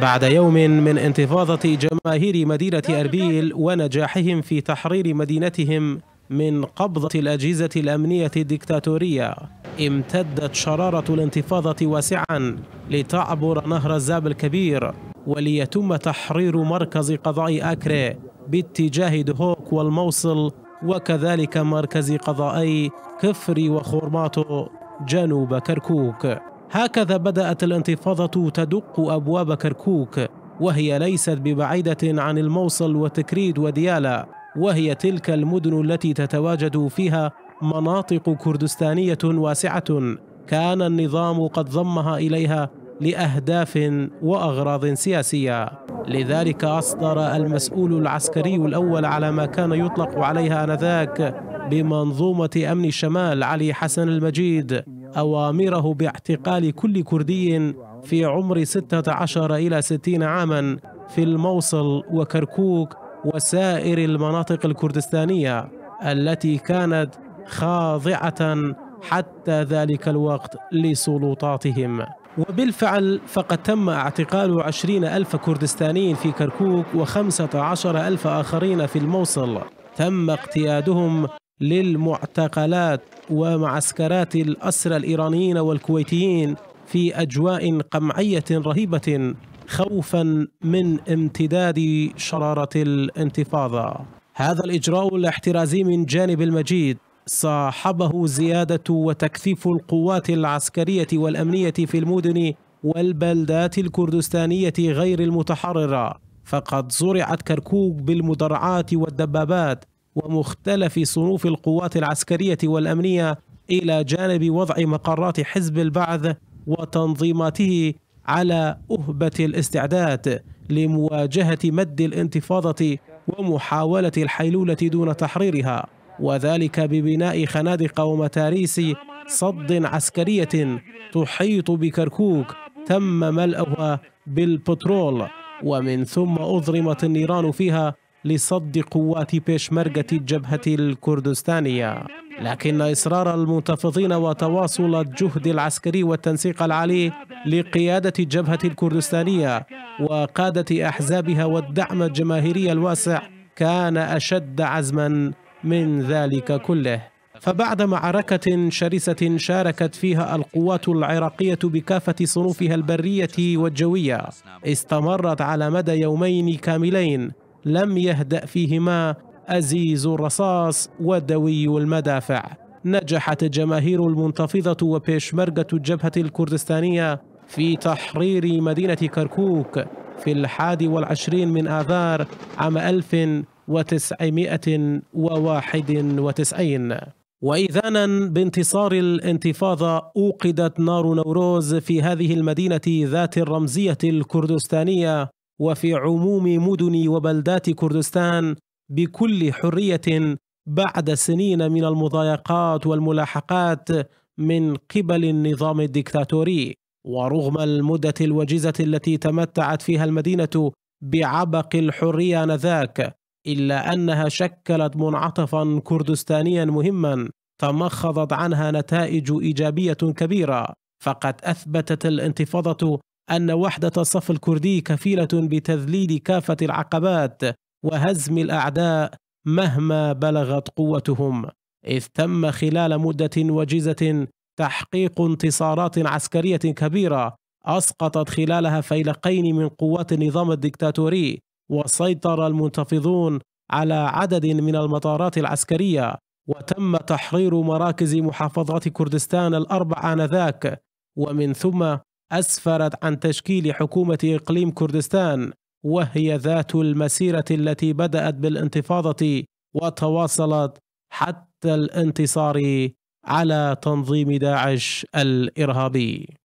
بعد يوم من انتفاضة جماهير مدينة أربيل ونجاحهم في تحرير مدينتهم من قبضة الأجهزة الأمنية الدكتاتورية امتدت شرارة الانتفاضة واسعا لتعبر نهر الزاب الكبير وليتم تحرير مركز قضاء أكري باتجاه دهوك والموصل وكذلك مركز قضائي كفري وخورماتو جنوب كركوك هكذا بدأت الانتفاضة تدق أبواب كركوك وهي ليست ببعيدة عن الموصل وتكريد وديالا وهي تلك المدن التي تتواجد فيها مناطق كردستانية واسعة كان النظام قد ضمها إليها لأهداف وأغراض سياسية لذلك أصدر المسؤول العسكري الأول على ما كان يطلق عليها آنذاك بمنظومة أمن الشمال علي حسن المجيد أوامره باعتقال كل كردي في عمر 16 إلى 60 عاما في الموصل وكركوك وسائر المناطق الكردستانية التي كانت خاضعة حتى ذلك الوقت لسلطاتهم وبالفعل فقد تم اعتقال عشرين ألف كردستاني في كركوك وخمسة عشر ألف آخرين في الموصل تم اقتيادهم للمعتقلات ومعسكرات الأسرى الإيرانيين والكويتيين في أجواء قمعية رهيبة خوفا من امتداد شرارة الانتفاضة هذا الإجراء الاحترازي من جانب المجيد صاحبه زيادة وتكثيف القوات العسكرية والأمنية في المدن والبلدات الكردستانية غير المتحررة فقد زرعت كركوك بالمدرعات والدبابات ومختلف صنوف القوات العسكريه والامنيه الى جانب وضع مقرات حزب البعث وتنظيماته على اهبه الاستعداد لمواجهه مد الانتفاضه ومحاوله الحيلوله دون تحريرها وذلك ببناء خنادق ومتاريس صد عسكريه تحيط بكركوك تم ملأها بالبترول ومن ثم أضرمت النيران فيها لصد قوات بيشمركة الجبهة الكردستانية لكن إصرار المنتفضين وتواصل الجهد العسكري والتنسيق العالي لقيادة الجبهة الكردستانية وقادة أحزابها والدعم الجماهيري الواسع كان أشد عزما من ذلك كله فبعد معركة شرسة شاركت فيها القوات العراقية بكافة صنوفها البرية والجوية استمرت على مدى يومين كاملين لم يهدأ فيهما أزيز الرصاص ودوي المدافع نجحت الجماهير المنتفضة وبيشمركة الجبهة الكردستانية في تحرير مدينة كركوك في الحادي والعشرين من آذار عام 1991 وإذانا بانتصار الانتفاضة أوقدت نار نوروز في هذه المدينة ذات الرمزية الكردستانية وفي عموم مدن وبلدات كردستان بكل حريه بعد سنين من المضايقات والملاحقات من قبل النظام الدكتاتوري ورغم المده الوجيزه التي تمتعت فيها المدينه بعبق الحريه انذاك الا انها شكلت منعطفا كردستانيا مهما تمخضت عنها نتائج ايجابيه كبيره فقد اثبتت الانتفاضه أن وحدة الصف الكردي كفيلة بتذليل كافة العقبات وهزم الأعداء مهما بلغت قوتهم إذ تم خلال مدة وجيزة تحقيق انتصارات عسكرية كبيرة أسقطت خلالها فيلقين من قوات النظام الدكتاتوري وسيطر المنتفضون على عدد من المطارات العسكرية وتم تحرير مراكز محافظات كردستان الأربع آنذاك ومن ثم أسفرت عن تشكيل حكومة إقليم كردستان وهي ذات المسيرة التي بدأت بالانتفاضة وتواصلت حتى الانتصار على تنظيم داعش الإرهابي